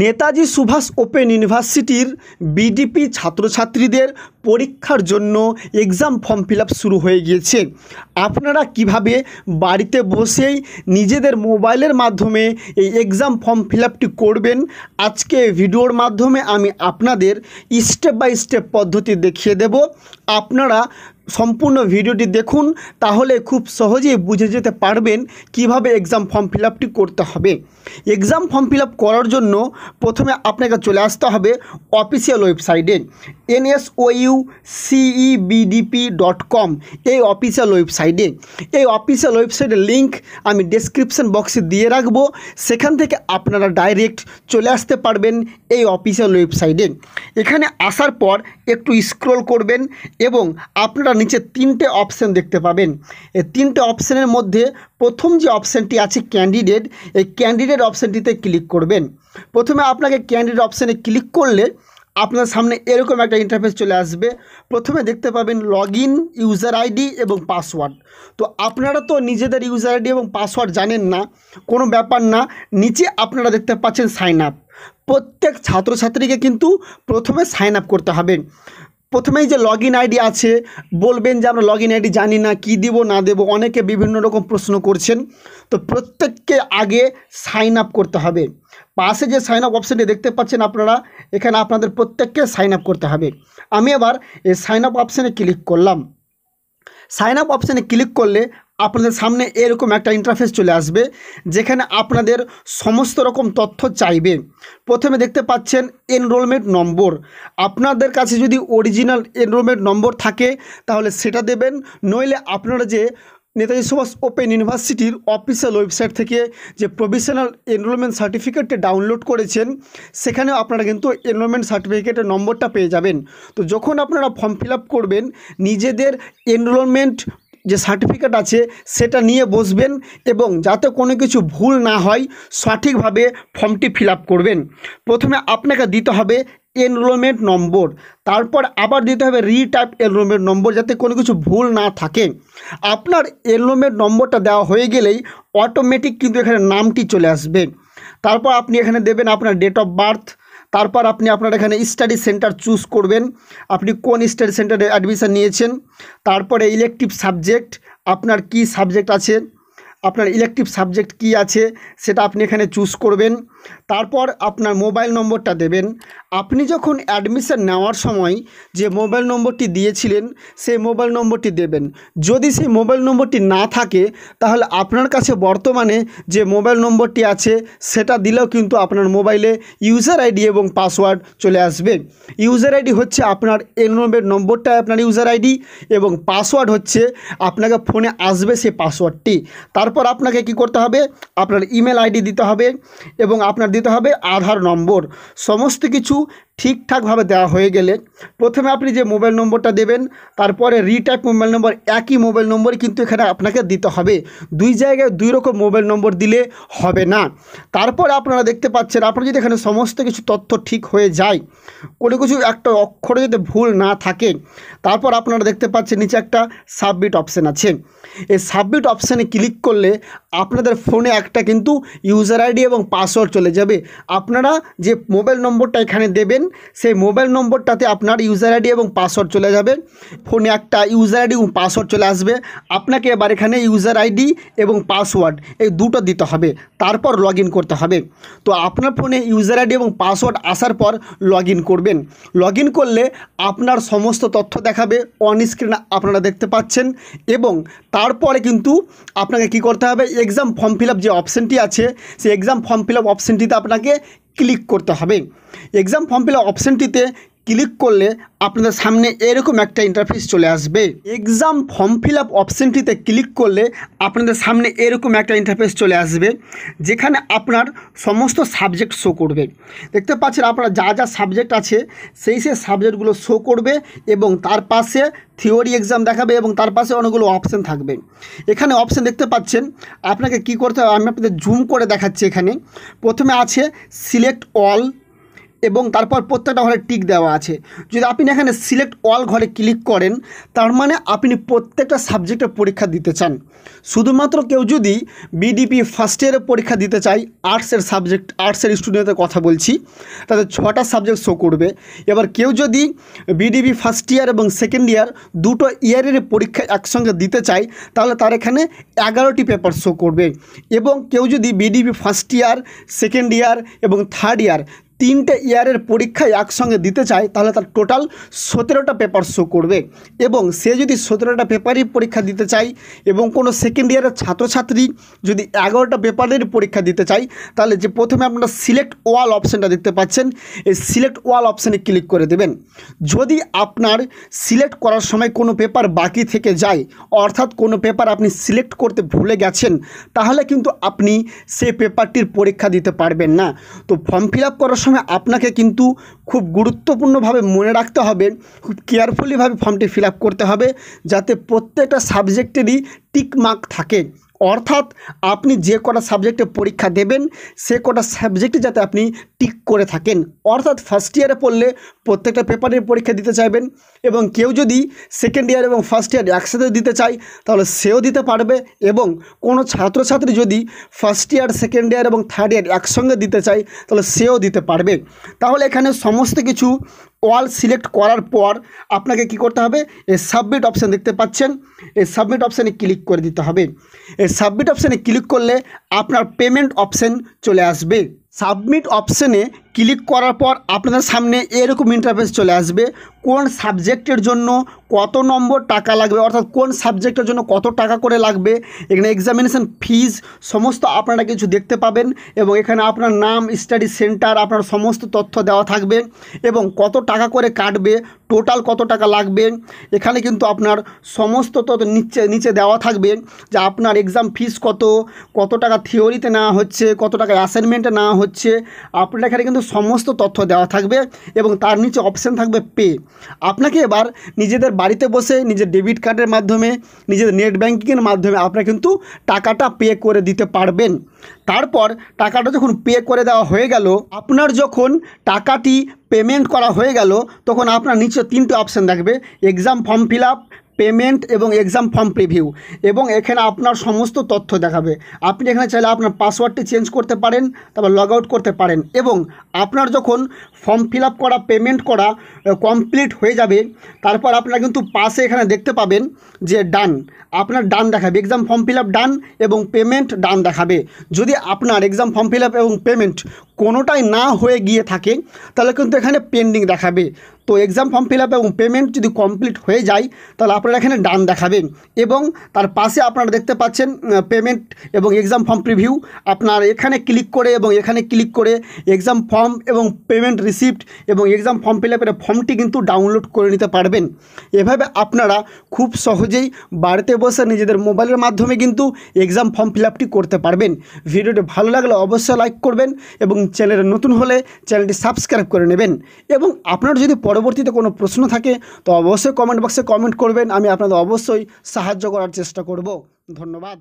Netaji Subhash open ইউনিভার্সিটির BDP ছাত্রছাত্রীদের পরীক্ষার জন্য এক্সাম ফর্ম ফিল শুরু হয়ে গিয়েছে আপনারা কিভাবে বাড়িতে বসেই নিজেদের মোবাইলের মাধ্যমে এই এক্সাম ফর্ম ফিল করবেন আজকে ভিডিওর মাধ্যমে আমি আপনাদের স্টেপ বাই স্টেপ পদ্ধতি দেখিয়ে দেব আপনারা সম্পূর্ণ ভিডিওটি দেখুন তাহলে খুব সহজেই বুঝে যেতে পারবেন কিভাবে এক্সাম ফর্ম ফিল করতে হবে এক্সাম ফর্ম ফিল করার জন্য প্রথমে আপনাকে চলে আসতে হবে অফিসিয়াল ওয়েবসাইটে এনএসওইউ সিইবিডিপি ডট কম এই অফিসিয়াল ওয়েবসাইটে এই অফিসিয়াল ওয়েবসাইটের লিঙ্ক আমি ডেসক্রিপশন বক্সে দিয়ে রাখব সেখান থেকে আপনারা ডাইরেক্ট চলে আসতে পারবেন এই অফিসিয়াল ওয়েবসাইটে এখানে আসার পর একটু স্ক্রোল করবেন এবং আপনারা আপনারা নিচে তিনটে অপশান দেখতে পাবেন এই তিনটে অপশানের মধ্যে প্রথম যে অপশানটি আছে ক্যান্ডিডেট এই ক্যান্ডিডেট অপশানটিতে ক্লিক করবেন প্রথমে আপনাকে ক্যান্ডিডেট অপশানে ক্লিক করলে আপনার সামনে এরকম একটা ইন্টারফেস চলে আসবে প্রথমে দেখতে পাবেন লগ ইউজার আইডি এবং পাসওয়ার্ড তো আপনারা তো নিজেদের ইউজার আইডি এবং পাসওয়ার্ড জানেন না কোনো ব্যাপার না নিচে আপনারা দেখতে পাচ্ছেন সাইন আপ প্রত্যেক ছাত্রছাত্রীকে কিন্তু প্রথমে সাইন আপ করতে হবে প্রথমেই যে লগ ইন আইডি আছে বলবেন যে আমরা লগ ইন আইডি জানি না কি দিব না দেব অনেকে বিভিন্ন রকম প্রশ্ন করছেন তো প্রত্যেককে আগে সাইন আপ করতে হবে পাশে যে সাইন আপ অপশানটি দেখতে পাচ্ছেন আপনারা এখানে আপনাদের প্রত্যেককে সাইন আপ করতে হবে আমি আবার এই সাইন আপ অপশানে ক্লিক করলাম সাইন আপ অপশানে ক্লিক করলে আপনাদের সামনে এরকম একটা ইন্টারফেস চলে আসবে যেখানে আপনাদের সমস্ত রকম তথ্য চাইবে প্রথমে দেখতে পাচ্ছেন এনরোলমেন্ট নম্বর আপনাদের কাছে যদি অরিজিনাল এনরোলমেন্ট নম্বর থাকে তাহলে সেটা দেবেন নইলে আপনারা যে নেতাজি সুভাষ ওপেন ইউনিভার্সিটির অফিসিয়াল ওয়েবসাইট থেকে যে প্রভিশনাল এনরোলমেন্ট সার্টিফিকেটটি ডাউনলোড করেছেন সেখানেও আপনারা কিন্তু এনরোলমেন্ট সার্টিফিকেটের নম্বরটা পেয়ে যাবেন তো যখন আপনারা ফর্ম ফিল করবেন নিজেদের এনরোলমেন্ট যে সার্টিফিকেট আছে সেটা নিয়ে বসবেন এবং যাতে কোনো কিছু ভুল না হয় সঠিকভাবে ফর্মটি ফিল করবেন প্রথমে আপনাকে দিতে হবে এনরোলমেন্ট নম্বর তারপর আবার দিতে হবে রিটাইপ এনরোলমেন্ট নম্বর যাতে কোনো কিছু ভুল না থাকে আপনার এনরোলমেন্ট নম্বরটা দেওয়া হয়ে গেলেই অটোমেটিক কিন্তু এখানে নামটি চলে আসবে তারপর আপনি এখানে দেবেন আপনার ডেট অফ বার্থ তারপর আপনি আপনার এখানে স্টাডি সেন্টার চুজ করবেন আপনি কোন স্টাডি সেন্টারে অ্যাডমিশান নিয়েছেন তারপরে ইলেকটিভ সাবজেক্ট আপনার কি সাবজেক্ট আছে আপনার ইলেকটিভ সাবজেক্ট কি আছে সেটা আপনি এখানে চুজ করবেন তারপর আপনার মোবাইল নম্বরটা দেবেন আপনি যখন অ্যাডমিশন নেওয়ার সময় যে মোবাইল নম্বরটি দিয়েছিলেন সেই মোবাইল নম্বরটি দেবেন যদি সেই মোবাইল নম্বরটি না থাকে তাহলে আপনার কাছে বর্তমানে যে মোবাইল নম্বরটি আছে সেটা দিলেও কিন্তু আপনার মোবাইলে ইউজার আইডি এবং পাসওয়ার্ড চলে আসবে ইউজার আইডি হচ্ছে আপনার এনরোলমেন্ট নম্বরটা আপনার ইউজার আইডি এবং পাসওয়ার্ড হচ্ছে আপনাকে ফোনে আসবে সেই পাসওয়ার্ডটি তারপর আপনাকে কি করতে হবে আপনার ইমেল আইডি দিতে হবে এবং আপনার দিতে হবে আধার নম্বর সমস্ত কিছু ঠিকঠাকভাবে দেওয়া হয়ে গেলে প্রথমে আপনি যে মোবাইল নম্বরটা দেবেন তারপরে রিটাইপ মোবাইল নম্বর একই মোবাইল নম্বর কিন্তু এখানে আপনাকে দিতে হবে দুই জায়গায় দুই রকম মোবাইল নম্বর দিলে হবে না তারপর আপনারা দেখতে পাচ্ছেন আপনার যদি এখানে সমস্ত কিছু তথ্য ঠিক হয়ে যায় কোনো কিছু একটা অক্ষরে যদি ভুল না থাকে তারপর আপনারা দেখতে পাচ্ছেন নিচে একটা সাবমিট অপশান আছে এই সাবমিট অপশানে ক্লিক করলে আপনাদের ফোনে একটা কিন্তু ইউজার আইডি এবং পাসওয়ার্ড চলে যাবে আপনারা যে মোবাইল নম্বরটা এখানে দেবেন সেই মোবাইল নম্বরটাতে আপনার ইউজার আইডি এবং পাসওয়ার্ড চলে যাবে ফোনে একটা ইউজার আইডি এবং পাসওয়ার্ড চলে আসবে আপনাকে এবার এখানে ইউজার আইডি এবং পাসওয়ার্ড এই দুটো দিতে হবে তারপর লগ করতে হবে তো আপনার ফোনে ইউজার আইডি এবং পাসওয়ার্ড আসার পর লগ করবেন লগ করলে আপনার সমস্ত তথ্য দেখাবে অন স্ক্রিন আপনারা দেখতে পাচ্ছেন এবং তারপরে কিন্তু আপনাকে কি করতে হবে এক্সাম ফর্ম ফিল যে অপশানটি আছে সেই এক্সাম ফর্ম ফিল অপশান অপশানটিতে আপনাকে ক্লিক করতে হবে এক্সাম ফর্ম ফিল আপ অপশানটিতে ক্লিক করলে আপনাদের সামনে এরকম একটা ইন্টারফেস চলে আসবে এক্সাম ফর্ম ফিল আপ অপশানটিতে ক্লিক করলে আপনাদের সামনে এরকম একটা ইন্টারফেস চলে আসবে যেখানে আপনার সমস্ত সাবজেক্ট শো করবে দেখতে পাচ্ছেন আপনার যা যা সাবজেক্ট আছে সেই সেই সাবজেক্টগুলো শো করবে এবং তার পাশে থিওরি এক্সাম দেখাবে এবং তার পাশে অনেকগুলো অপশান থাকবে এখানে অপশান দেখতে পাচ্ছেন আপনাকে কি করতে হবে আমি আপনাদের জুম করে দেখাচ্ছি এখানে প্রথমে আছে সিলেক্ট অল এবং তারপর প্রত্যেকটা ঘরে টিক দেওয়া আছে যদি আপনি এখানে সিলেক্ট অল ঘরে ক্লিক করেন তার মানে আপনি প্রত্যেকটা সাবজেক্টের পরীক্ষা দিতে চান শুধুমাত্র কেউ যদি বিডিপি ফার্স্ট ইয়ারে পরীক্ষা দিতে চাই আর্টসের সাবজেক্ট আর্টসের স্টুডেন্টের কথা বলছি তাদের ছটা সাবজেক্ট শো করবে এবার কেউ যদি বিডিপি ফার্স্ট ইয়ার এবং সেকেন্ড ইয়ার দুটো ইয়ারের পরীক্ষা একসঙ্গে দিতে চায় তাহলে তার এখানে এগারোটি পেপার শো করবে এবং কেউ যদি BDP first year second year এবং থার্ড ইয়ার তিনটে ইয়ারের পরীক্ষায় একসঙ্গে দিতে চায় তাহলে তার টোটাল সতেরোটা পেপার শো করবে এবং সে যদি সতেরোটা পেপারই পরীক্ষা দিতে চায় এবং কোনো সেকেন্ড ইয়ারের ছাত্রছাত্রী যদি এগারোটা পেপারের পরীক্ষা দিতে চায় তাহলে যে প্রথমে আপনারা সিলেক্ট ওয়াল অপশানটা দেখতে পাচ্ছেন এই সিলেক্ট ওয়াল অপশানে ক্লিক করে দেবেন যদি আপনার সিলেক্ট করার সময় কোনো পেপার বাকি থেকে যায় অর্থাৎ কোনো পেপার আপনি সিলেক্ট করতে ভুলে গেছেন তাহলে কিন্তু আপনি সে পেপারটির পরীক্ষা দিতে পারবেন না তো ফর্ম ফিল করার সময় সবসময় আপনাকে কিন্তু খুব গুরুত্বপূর্ণভাবে মনে রাখতে হবে খুব কেয়ারফুলিভাবে ফর্মটি ফিল করতে হবে যাতে প্রত্যেকটা সাবজেক্টেরই টিক মার্ক থাকে অর্থাৎ আপনি যে কটা সাবজেক্টে পরীক্ষা দেবেন সে কটা সাবজেক্টে যাতে আপনি টিক করে থাকেন অর্থাৎ ফার্স্ট ইয়ারে পড়লে প্রত্যেকটা পেপারের পরীক্ষা দিতে চাইবেন এবং কেউ যদি সেকেন্ড ইয়ার এবং ফার্স্ট ইয়ার একসাথে দিতে চায় তাহলে সেও দিতে পারবে এবং কোনো ছাত্রছাত্রী যদি ফার্স্ট ইয়ার সেকেন্ড ইয়ার এবং থার্ড ইয়ার একসঙ্গে দিতে চায় তাহলে সেও দিতে পারবে তাহলে এখানে সমস্ত কিছু অল সিলেক্ট করার পর আপনাকে কি করতে হবে এ সাবমিট অপশান দেখতে পাচ্ছেন এই সাবমিট অপশানে ক্লিক করে দিতে হবে এই সাবমিট অপশানে ক্লিক করলে আপনার পেমেন্ট অপশান চলে আসবে সাবমিট অপশানে ক্লিক করার পর আপনাদের সামনে এরকম ইন্টারফেস চলে আসবে কোন সাবজেক্টের জন্য কত নম্বর টাকা লাগবে অর্থাৎ কোন সাবজেক্টের জন্য কত টাকা করে লাগবে এখানে এক্সামিনেশান ফিজ সমস্ত আপনারা কিছু দেখতে পাবেন এবং এখানে আপনার নাম স্টাডি সেন্টার আপনার সমস্ত তথ্য দেওয়া থাকবে এবং কত টাকা করে কাটবে টোটাল কত টাকা লাগবে এখানে কিন্তু আপনার সমস্ত তথ্য নিচে নিচে দেওয়া থাকবে যে আপনার এক্সাম ফিজ কত কত টাকা থিওরিতে নেওয়া হচ্ছে কত টাকা অ্যাসাইনমেন্টে নেওয়া হচ্ছে আপনারা এখানে কিন্তু সমস্ত তথ্য দেওয়া থাকবে এবং তার নিচে অপশান থাকবে পে আপনাকে এবার নিজেদের বাড়িতে বসে নিজের ডেবিট কার্ডের মাধ্যমে নিজেদের নেট ব্যাঙ্কিংয়ের মাধ্যমে আপনারা কিন্তু টাকাটা পে করে দিতে পারবেন তারপর টাকাটা যখন পে করে দেওয়া হয়ে গেল আপনার যখন টাকাটি পেমেন্ট করা হয়ে গেল তখন আপনার নিচে তিনটে অপশান থাকবে exam form fill up payment এবং এক্সাম ফর্ম প্রিভিউ এবং এখানে আপনার সমস্ত তথ্য দেখাবে আপনি এখানে চাইলে আপনার পাসওয়ার্ডটি চেঞ্জ করতে পারেন তারপর লগ আউট করতে পারেন এবং আপনার যখন ফর্ম ফিল আপ করা পেমেন্ট করা কমপ্লিট হয়ে যাবে তারপর আপনারা কিন্তু পাশে এখানে দেখতে পাবেন যে ডান আপনার ডান দেখাবে exam form fill up done এবং পেমেন্ট ডান দেখাবে যদি আপনার এক্সাম ফর্ম ফিল আপ এবং পেমেন্ট কোনোটাই না হয়ে গিয়ে থাকে তাহলে কিন্তু এখানে পেন্ডিং দেখাবে তো এক্সাম ফর্ম ফিল আপ এবং পেমেন্ট যদি কমপ্লিট হয়ে যায় তাহলে আপনারা এখানে ডান দেখাবেন এবং তার পাশে আপনারা দেখতে পাচ্ছেন পেমেন্ট এবং এক্সাম ফর্ম প্রিভিউ আপনার এখানে ক্লিক করে এবং এখানে ক্লিক করে এক্সাম ফর্ম এবং পেমেন্ট রিসিপ্ট এবং এক্সাম ফর্ম ফিল আপের ফর্মটি কিন্তু ডাউনলোড করে নিতে পারবেন এভাবে আপনারা খুব সহজেই বাড়িতে বসে নিজেদের মোবাইলের মাধ্যমে কিন্তু এক্সাম ফর্ম ফিল আপটি করতে পারবেন ভিডিওটি ভালো লাগলে অবশ্যই লাইক করবেন এবং চ্যানেলে নতুন হলে চ্যানেলটি সাবস্ক্রাইব করে নেবেন এবং আপনার যদি পরবর্তীতে কোনো প্রশ্ন থাকে তো অবশ্যই কমেন্ট বক্সে কমেন্ট করবেন আমি আপনাদের অবশ্যই সাহায্য করার চেষ্টা করব ধন্যবাদ